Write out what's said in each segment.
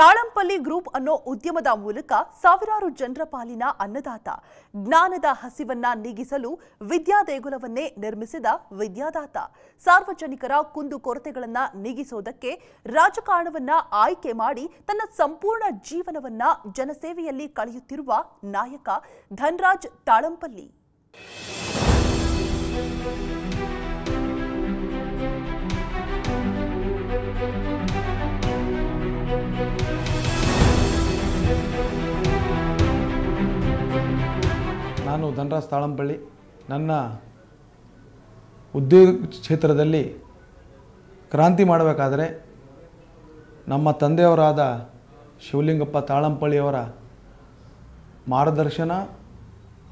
ತಾಳಂಪಲ್ಲಿ group ಅನ್ನೋ ಉದ್ಯಮದ ಮೂಲಕ ಸಾವಿರಾರು ಜನರ ಪಾಲಿನ ಅನ್ನದಾತ ಜ್ಞಾನದ ಹಸಿವನ್ನ ನೀಗಿಸಲು ವಿದ್ಯಾದೇಗುಲವನ್ನೇ ನಿರ್ಮಿಸಿದ ವಿದ್ಯಾದಾತ ಸಾರ್ವಜನಿಕರ ಕುಂದು ಕೊರತೆಗಳನ್ನ ನೀಗಿಸೋದಕ್ಕೆ ರಾಜಕಾರಣವನ್ನ ಆಯ್ಕೆ ಮಾಡಿ ತನ್ನ ಸಂಪೂರ್ಣ ಜೀವನವನ್ನ ಜನಸೇವೆಯಲ್ಲಿ ಕಳೆಯುತ್ತಿರುವ ನಾಯಕ ಧನ್ರಾಜ್ ತಾಳಂಪಲ್ಲಿ ನಾನು ಧನರಾಜ್ ತಾಳಂಪಳ್ಳಿ ನನ್ನ ಉದ್ಯೋಗ ಕ್ಷೇತ್ರದಲ್ಲಿ ಕ್ರಾಂತಿ ಮಾಡಬೇಕಾದರೆ ನಮ್ಮ ತಂದೆಯವರಾದ ಶಿವಲಿಂಗಪ್ಪ ತಾಳಂಪಳ್ಳಿಯವರ ಮಾರ್ಗದರ್ಶನ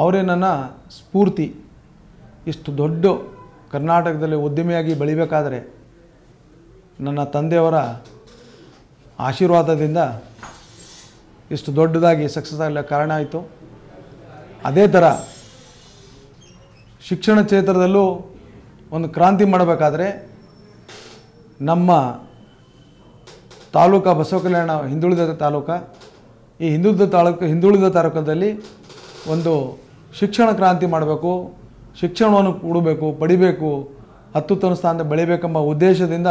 ಅವರೇ ನನ್ನ ಸ್ಫೂರ್ತಿ ಇಷ್ಟು ದೊಡ್ಡ ಕರ್ನಾಟಕದಲ್ಲಿ ಉದ್ಯಮಿಯಾಗಿ ಬೆಳಿಬೇಕಾದರೆ ನನ್ನ ತಂದೆಯವರ ಆಶೀರ್ವಾದದಿಂದ ಇಷ್ಟು ದೊಡ್ಡದಾಗಿ ಸಕ್ಸಸ್ ಆಗಲಿಕ್ಕೆ ಕಾರಣ ಆಯಿತು ಅದೇ ಥರ ಶಿಕ್ಷಣ ಕ್ಷೇತ್ರದಲ್ಲೂ ಒಂದು ಕ್ರಾಂತಿ ಮಾಡಬೇಕಾದ್ರೆ ನಮ್ಮ ತಾಲೂಕ ಕಲ್ಯಾಣ ಹಿಂದುಳಿದ ತಾಲೂಕ ಈ ಹಿಂದುಳಿದ ತಾಲೂಕು ಹಿಂದುಳಿದ ತಾಲೂಕದಲ್ಲಿ ಒಂದು ಶಿಕ್ಷಣ ಕ್ರಾಂತಿ ಮಾಡಬೇಕು ಶಿಕ್ಷಣವನ್ನು ಕೊಡಬೇಕು ಪಡಿಬೇಕು ಅತ್ಯುತ್ತಮ ಸ್ಥಾನದ ಬೆಳಿಬೇಕೆಂಬ ಉದ್ದೇಶದಿಂದ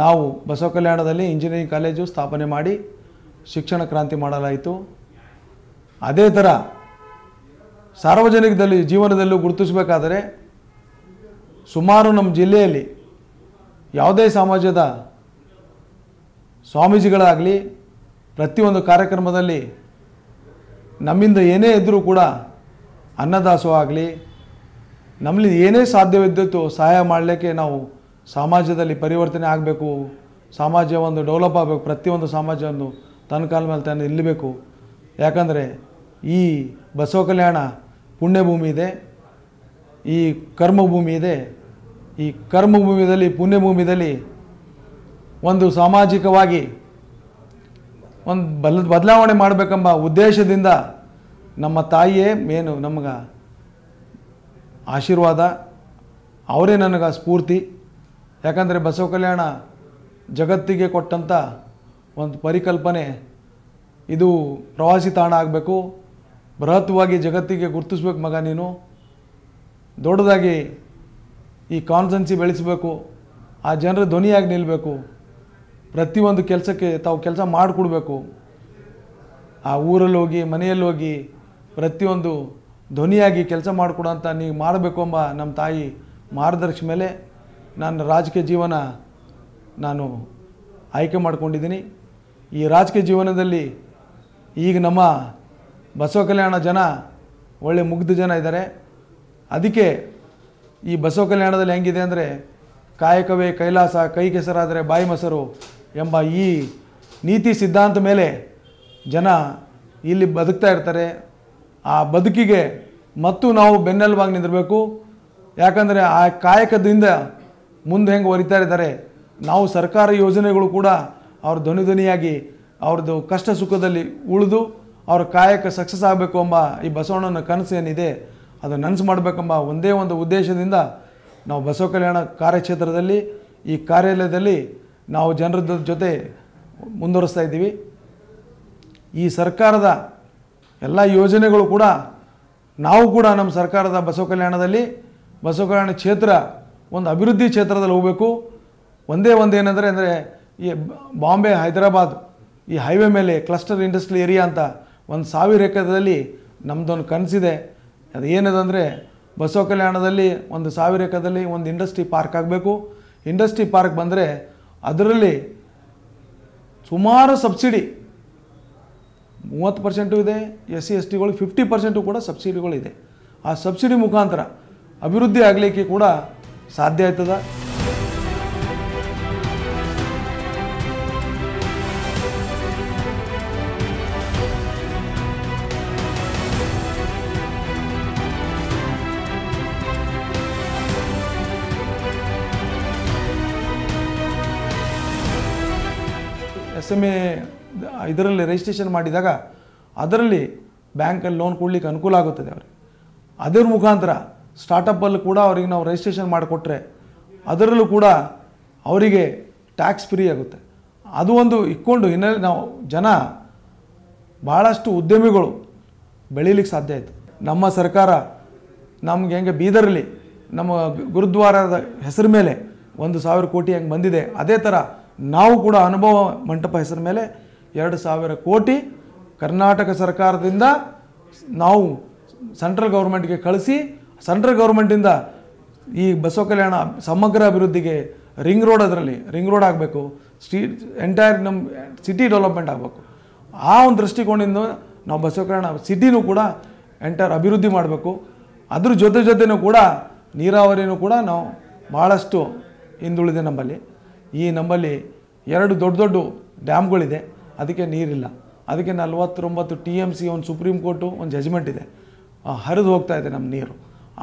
ನಾವು ಬಸವ ಕಲ್ಯಾಣದಲ್ಲಿ ಇಂಜಿನಿಯರಿಂಗ್ ಕಾಲೇಜು ಸ್ಥಾಪನೆ ಮಾಡಿ ಶಿಕ್ಷಣ ಕ್ರಾಂತಿ ಮಾಡಲಾಯಿತು ಅದೇ ಥರ ಸಾರ್ವಜನಿಕದಲ್ಲಿ ಜೀವನದಲ್ಲೂ ಗುರುತಿಸಬೇಕಾದರೆ ಸುಮಾರು ನಮ್ಮ ಜಿಲ್ಲೆಯಲ್ಲಿ ಯಾವುದೇ ಸಮಾಜದ ಸ್ವಾಮೀಜಿಗಳಾಗಲಿ ಪ್ರತಿಯೊಂದು ಕಾರ್ಯಕ್ರಮದಲ್ಲಿ ನಮ್ಮಿಂದ ಏನೇ ಇದ್ದರೂ ಕೂಡ ಅನ್ನದಾಸೋ ಆಗಲಿ ನಮ್ಮಲ್ಲಿ ಏನೇ ಸಾಧ್ಯವಿದ್ದಿತ್ತು ಸಹಾಯ ಮಾಡಲಿಕ್ಕೆ ನಾವು ಸಮಾಜದಲ್ಲಿ ಪರಿವರ್ತನೆ ಆಗಬೇಕು ಸಮಾಜ ಒಂದು ಡೆವಲಪ್ ಆಗಬೇಕು ಪ್ರತಿಯೊಂದು ಸಮಾಜವನ್ನು ತನ್ನ ಕಾಲ ಮೇಲೆ ತಾನು ನಿಲ್ಲಬೇಕು ಯಾಕಂದರೆ ಈ ಬಸವ ಕಲ್ಯಾಣ ಪುಣ್ಯಭೂಮಿ ಇದೆ ಈ ಕರ್ಮಭೂಮಿ ಇದೆ ಈ ಕರ್ಮಭೂಮಿದಲ್ಲಿ ಪುಣ್ಯಭೂಮಿಯಲ್ಲಿ ಒಂದು ಸಾಮಾಜಿಕವಾಗಿ ಒಂದು ಬಲ್ ಬದಲಾವಣೆ ಮಾಡಬೇಕೆಂಬ ಉದ್ದೇಶದಿಂದ ನಮ್ಮ ತಾಯಿಯೇ ಮೇನು ನಮಗೆ ಆಶೀರ್ವಾದ ಅವರೇ ನನಗೆ ಸ್ಫೂರ್ತಿ ಯಾಕಂದರೆ ಬಸವ ಕಲ್ಯಾಣ ಜಗತ್ತಿಗೆ ಕೊಟ್ಟಂಥ ಒಂದು ಪರಿಕಲ್ಪನೆ ಇದು ಪ್ರವಾಸಿ ತಾಣ ಆಗಬೇಕು ಬೃಹತ್ವಾಗಿ ಜಗತ್ತಿಗೆ ಗುರುತಿಸ್ಬೇಕು ಮಗ ನೀನು ದೊಡ್ಡದಾಗಿ ಈ ಕಾನ್ಸನ್ಸಿ ಬೆಳೆಸಬೇಕು ಆ ಜನರ ಧ್ವನಿಯಾಗಿ ನಿಲ್ಲಬೇಕು ಪ್ರತಿಯೊಂದು ಕೆಲಸಕ್ಕೆ ತಾವು ಕೆಲಸ ಮಾಡಿಕೊಡ್ಬೇಕು ಆ ಊರಲ್ಲಿ ಹೋಗಿ ಮನೆಯಲ್ಲಿ ಹೋಗಿ ಪ್ರತಿಯೊಂದು ಧ್ವನಿಯಾಗಿ ಕೆಲಸ ಮಾಡಿಕೊಡೋಂಥ ನೀವು ಮಾಡಬೇಕು ಎಂಬ ನಮ್ಮ ತಾಯಿ ಮಾರ್ಗದರ್ಶಿ ಮೇಲೆ ನನ್ನ ರಾಜಕೀಯ ಜೀವನ ನಾನು ಆಯ್ಕೆ ಮಾಡಿಕೊಂಡಿದ್ದೀನಿ ಈ ರಾಜಕೀಯ ಜೀವನದಲ್ಲಿ ಈಗ ನಮ್ಮ ಬಸವ ಕಲ್ಯಾಣ ಜನ ಒಳ್ಳೆ ಮುಗ್ಧ ಜನ ಇದ್ದಾರೆ ಅದಕ್ಕೆ ಈ ಬಸವ ಕಲ್ಯಾಣದಲ್ಲಿ ಹೆಂಗಿದೆ ಅಂದರೆ ಕಾಯಕವೇ ಕೈಲಾಸ ಕೈ ಕೆಸರಾದರೆ ಬಾಯಿ ಮೊಸರು ಎಂಬ ಈ ನೀತಿ ಸಿದ್ಧಾಂತ ಮೇಲೆ ಜನ ಇಲ್ಲಿ ಬದುಕ್ತಾ ಇರ್ತಾರೆ ಆ ಬದುಕಿಗೆ ಮತ್ತು ನಾವು ಬೆನ್ನೆಲುಬಾಗಿ ನಿಂದಿರಬೇಕು ಯಾಕಂದರೆ ಆ ಕಾಯಕದಿಂದ ಮುಂದೆ ಹೆಂಗೆ ಒರಿತಾ ಇದ್ದಾರೆ ನಾವು ಸರ್ಕಾರಿ ಯೋಜನೆಗಳು ಕೂಡ ಅವ್ರ ಧ್ವನಿ ಧ್ವನಿಯಾಗಿ ಅವ್ರದ್ದು ಕಷ್ಟ ಸುಖದಲ್ಲಿ ಉಳಿದು ಅವ್ರ ಕಾಯಕ್ಕೆ ಸಕ್ಸಸ್ ಆಗಬೇಕು ಎಂಬ ಈ ಬಸವಣ್ಣನ ಕನಸು ಏನಿದೆ ಅದು ನನಸು ಮಾಡಬೇಕೆಂಬ ಒಂದೇ ಒಂದು ಉದ್ದೇಶದಿಂದ ನಾವು ಬಸವ ಕಲ್ಯಾಣ ಕಾರ್ಯಕ್ಷೇತ್ರದಲ್ಲಿ ಈ ಕಾರ್ಯಾಲಯದಲ್ಲಿ ನಾವು ಜನರ ಜೊತೆ ಮುಂದುವರಿಸ್ತಾ ಇದ್ದೀವಿ ಈ ಸರ್ಕಾರದ ಎಲ್ಲ ಯೋಜನೆಗಳು ಕೂಡ ನಾವು ಕೂಡ ನಮ್ಮ ಸರ್ಕಾರದ ಬಸವ ಕಲ್ಯಾಣದಲ್ಲಿ ಬಸವ ಕಲ್ಯಾಣ ಕ್ಷೇತ್ರ ಒಂದು ಅಭಿವೃದ್ಧಿ ಕ್ಷೇತ್ರದಲ್ಲಿ ಹೋಗಬೇಕು ಒಂದೇ ಒಂದು ಏನಂದರೆ ಅಂದರೆ ಈ ಬಾಂಬೆ ಹೈದರಾಬಾದ್ ಈ ಹೈವೇ ಮೇಲೆ ಕ್ಲಸ್ಟರ್ ಇಂಡಸ್ಟ್ರಿ ಏರಿಯಾ ಅಂತ ಒಂದು ಸಾವಿರ ಎಕರೆದಲ್ಲಿ ನಮ್ಮದೊಂದು ಕನಸಿದೆ ಅದು ಏನದಂದರೆ ಬಸವ ಕಲ್ಯಾಣದಲ್ಲಿ ಒಂದು ಸಾವಿರ ಎಕರೆದಲ್ಲಿ ಒಂದು ಇಂಡಸ್ಟ್ರಿ ಪಾರ್ಕ್ ಆಗಬೇಕು ಇಂಡಸ್ಟ್ರಿ ಪಾರ್ಕ್ ಬಂದರೆ ಅದರಲ್ಲಿ ಸುಮಾರು ಸಬ್ಸಿಡಿ ಮೂವತ್ತು ಪರ್ಸೆಂಟು ಇದೆ ಎಸ್ ಸಿ ಎಸ್ ಟಿಗಳು ಫಿಫ್ಟಿ ಪರ್ಸೆಂಟು ಕೂಡ ಸಬ್ಸಿಡಿಗಳಿದೆ ಆ ಸಬ್ಸಿಡಿ ಮುಖಾಂತರ ಅಭಿವೃದ್ಧಿ ಆಗಲಿಕ್ಕೆ ಕೂಡ ಸಾಧ್ಯ ಆಯ್ತದ ಎಸ್ ಎಮ್ ಎ ಇದರಲ್ಲಿ ರಿಜಿಸ್ಟ್ರೇಷನ್ ಮಾಡಿದಾಗ ಅದರಲ್ಲಿ ಬ್ಯಾಂಕಲ್ಲಿ ಲೋನ್ ಕೊಡಲಿಕ್ಕೆ ಅನುಕೂಲ ಆಗುತ್ತದೆ ಅವ್ರಿಗೆ ಅದರ ಮುಖಾಂತರ ಸ್ಟಾರ್ಟಪ್ಪಲ್ಲಿ ಕೂಡ ಅವ್ರಿಗೆ ನಾವು ರಿಜಿಸ್ಟ್ರೇಷನ್ ಮಾಡಿಕೊಟ್ರೆ ಅದರಲ್ಲೂ ಕೂಡ ಅವರಿಗೆ ಟ್ಯಾಕ್ಸ್ ಫ್ರೀ ಆಗುತ್ತೆ ಅದು ಒಂದು ಇಕ್ಕೊಂಡು ಹಿನ್ನೆಲೆ ನಾವು ಜನ ಭಾಳಷ್ಟು ಉದ್ಯಮಿಗಳು ಬೆಳೀಲಿಕ್ಕೆ ಸಾಧ್ಯ ಆಯಿತು ನಮ್ಮ ಸರ್ಕಾರ ನಮ್ಗೆ ಹೆಂಗೆ ಬೀದರಲ್ಲಿ ನಮ್ಮ ಗುರುದ್ವಾರದ ಹೆಸರು ಮೇಲೆ ಒಂದು ಸಾವಿರ ಕೋಟಿ ಹೆಂಗೆ ಬಂದಿದೆ ಅದೇ ಥರ ನಾವು ಕೂಡ ಅನುಭವ ಮಂಟಪ ಹೆಸರ ಮೇಲೆ ಎರಡು ಸಾವಿರ ಕೋಟಿ ಕರ್ನಾಟಕ ಸರ್ಕಾರದಿಂದ ನಾವು ಸೆಂಟ್ರಲ್ ಗೌರ್ಮೆಂಟ್ಗೆ ಕಳಿಸಿ ಸೆಂಟ್ರಲ್ ಗೌರ್ಮೆಂಟಿಂದ ಈ ಬಸವ ಕಲ್ಯಾಣ ಸಮಗ್ರ ಅಭಿವೃದ್ಧಿಗೆ ರಿಂಗ್ ರೋಡ್ ಅದರಲ್ಲಿ ರಿಂಗ್ ರೋಡ್ ಆಗಬೇಕು ಸ್ಟ್ರೀಟ್ ಎಂಟೈರ್ ನಮ್ಮ ಸಿಟಿ ಡೆವಲಪ್ಮೆಂಟ್ ಆಗಬೇಕು ಆ ಒಂದು ದೃಷ್ಟಿಕೋನದಿಂದ ನಾವು ಬಸವ ಕಲ್ಯಾಣ ಸಿಟಿನೂ ಕೂಡ ಎಂಟೈರ್ ಅಭಿವೃದ್ಧಿ ಮಾಡಬೇಕು ಅದ್ರ ಜೊತೆ ಜೊತೆನೂ ಕೂಡ ನೀರಾವರಿನೂ ಕೂಡ ನಾವು ಭಾಳಷ್ಟು ಹಿಂದುಳಿದೆ ನಮ್ಮಲ್ಲಿ ಈ ನಮ್ಮಲ್ಲಿ ಎರಡು ದೊಡ್ಡ ದೊಡ್ಡ ಡ್ಯಾಮ್ಗಳಿದೆ ಅದಕ್ಕೆ ನೀರಿಲ್ಲ ಅದಕ್ಕೆ ನಲವತ್ತೊಂಬತ್ತು ಟಿ ಎಮ್ ಸಿ ಒಂದು ಸುಪ್ರೀಂ ಕೋರ್ಟು ಒಂದು ಜಜ್ಮೆಂಟ್ ಇದೆ ಹರಿದು ಹೋಗ್ತಾ ಇದೆ ನಮ್ಮ ನೀರು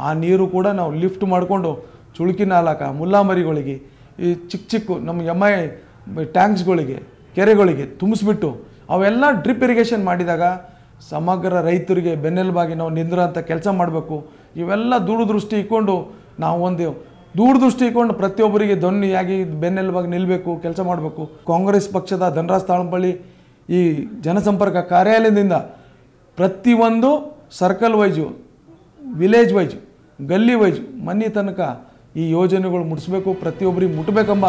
ಆ ನೀರು ಕೂಡ ನಾವು ಲಿಫ್ಟ್ ಮಾಡಿಕೊಂಡು ಚುಳುಕಿ ನಾಲಕ ಮುಲ್ಲಾಮರಿಗಳಿಗೆ ಈ ಚಿಕ್ಕ ಚಿಕ್ಕ ನಮ್ಮ ಎಮ್ ಐ ಟ್ಯಾಂಕ್ಸ್ಗಳಿಗೆ ಕೆರೆಗಳಿಗೆ ತುಂಬಿಸ್ಬಿಟ್ಟು ಅವೆಲ್ಲ ಡ್ರಿಪ್ ಇರಿಗೇಷನ್ ಮಾಡಿದಾಗ ಸಮಗ್ರ ರೈತರಿಗೆ ಬೆನ್ನೆಲುಬಾಗಿ ನಾವು ಅಂತ ಕೆಲಸ ಮಾಡಬೇಕು ಇವೆಲ್ಲ ದೂರದೃಷ್ಟಿ ಇಟ್ಕೊಂಡು ನಾವು ಒಂದು ದೂರದೃಷ್ಟಿ ಕೊಂಡು ಪ್ರತಿಯೊಬ್ಬರಿಗೆ ಧ್ವನಿಯಾಗಿ ಬೆನ್ನೆಲುಬಾಗಿ ನಿಲ್ಲಬೇಕು ಕೆಲಸ ಮಾಡಬೇಕು ಕಾಂಗ್ರೆಸ್ ಪಕ್ಷದ ಧನರಾಜ್ ತಾಳಂಪಳ್ಳಿ ಈ ಜನಸಂಪರ್ಕ ಕಾರ್ಯಾಲಯದಿಂದ ಪ್ರತಿಯೊಂದು ಸರ್ಕಲ್ ವೈಜು ವಿಲೇಜ್ ವೈಜು ಗಲ್ಲಿ ವೈಜು ಮನೆ ತನಕ ಈ ಯೋಜನೆಗಳು ಮುಟ್ಟಿಸ್ಬೇಕು ಪ್ರತಿಯೊಬ್ಬರಿಗೆ ಮುಟ್ಟಬೇಕೆಂಬ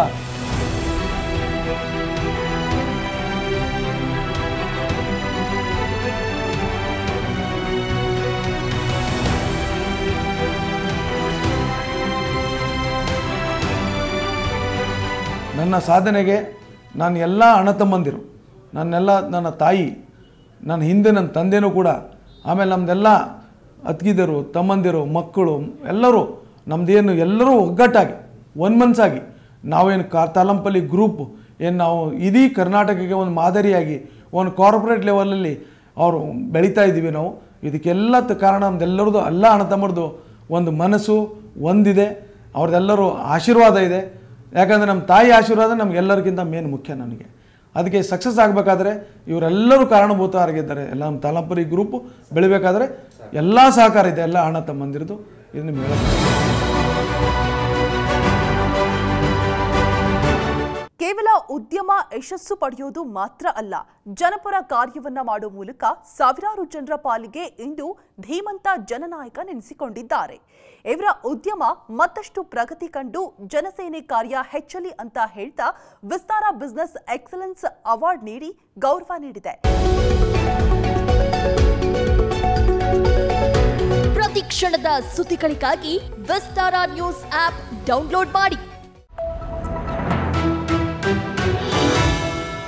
ನನ್ನ ಸಾಧನೆಗೆ ನಾನು ಎಲ್ಲ ಅಣ್ಣ ತಮ್ಮಂದಿರು ನನ್ನೆಲ್ಲ ನನ್ನ ತಾಯಿ ನನ್ನ ಹಿಂದೆ ನನ್ನ ತಂದೆನೂ ಕೂಡ ಆಮೇಲೆ ನಮ್ಮದೆಲ್ಲ ಅತ್ತಿಗಿದರು ತಮ್ಮಂದಿರು ಮಕ್ಕಳು ಎಲ್ಲರೂ ನಮ್ಮದೇನು ಎಲ್ಲರೂ ಒಗ್ಗಟ್ಟಾಗಿ ಒನ್ ಮನ್ಸಾಗಿ ನಾವೇನು ಕಾ ತಾಲಂಪಲ್ಲಿ ಗ್ರೂಪ್ ಏನು ನಾವು ಇಡೀ ಕರ್ನಾಟಕಕ್ಕೆ ಒಂದು ಮಾದರಿಯಾಗಿ ಒಂದು ಕಾರ್ಪೊರೇಟ್ ಲೆವೆಲಲ್ಲಿ ಅವರು ಬೆಳೀತಾ ಇದ್ದೀವಿ ನಾವು ಇದಕ್ಕೆಲ್ಲ ಕಾರಣ ನಮ್ದೆಲ್ಲರದು ಎಲ್ಲ ಅಣ್ಣ ತಮ್ಮರದು ಒಂದು ಮನಸ್ಸು ಒಂದಿದೆ ಅವ್ರದ್ದೆಲ್ಲರೂ ಆಶೀರ್ವಾದ ಇದೆ ಯಾಕಂದರೆ ನಮ್ಮ ತಾಯಿ ಆಶೀರ್ವಾದ ನಮಗೆಲ್ಲರಿಗಿಂತ ಮೇನ್ ಮುಖ್ಯ ನನಗೆ ಅದಕ್ಕೆ ಸಕ್ಸಸ್ ಆಗಬೇಕಾದ್ರೆ ಇವರೆಲ್ಲರೂ ಕಾರಣಭೂತರಾಗಿದ್ದಾರೆ ಎಲ್ಲ ನಮ್ಮ ತಾಲಂಪರಿ ಗ್ರೂಪು ಬೆಳಿಬೇಕಾದ್ರೆ ಎಲ್ಲ ಸಹಕಾರ ಇದೆ ಎಲ್ಲ ಅಣ್ಣ ತಮ್ಮಂದಿರದು ಇದು ನಿಮ್ಗೆ ಹೇಳೋದು ಕೇವಲ ಉದ್ಯಮ ಯಶಸ್ಸು ಪಡೆಯೋದು ಮಾತ್ರ ಅಲ್ಲ ಜನಪರ ಕಾರ್ಯವನ್ನ ಮಾಡುವ ಮೂಲಕ ಸಾವಿರಾರು ಜನರ ಪಾಲಿಗೆ ಇಂದು ಧೀಮಂತ ಜನನಾಯಕ ನೆನೆಸಿಕೊಂಡಿದ್ದಾರೆ ಇವರ ಉದ್ಯಮ ಮತ್ತಷ್ಟು ಪ್ರಗತಿ ಕಂಡು ಜನಸೇನೆ ಕಾರ್ಯ ಹೆಚ್ಚಲಿ ಅಂತ ಹೇಳ್ತಾ ವಿಸ್ತಾರ ಬಿಸ್ನೆಸ್ ಎಕ್ಸಲೆನ್ಸ್ ಅವಾರ್ಡ್ ನೀಡಿ ಗೌರವ ನೀಡಿದೆ ಪ್ರತಿ ಕ್ಷಣದ ಸುದ್ದಿಗಳಿಗಾಗಿ ವಿಸ್ತಾರ ನ್ಯೂಸ್ ಆಪ್ ಡೌನ್ಲೋಡ್ ಮಾಡಿ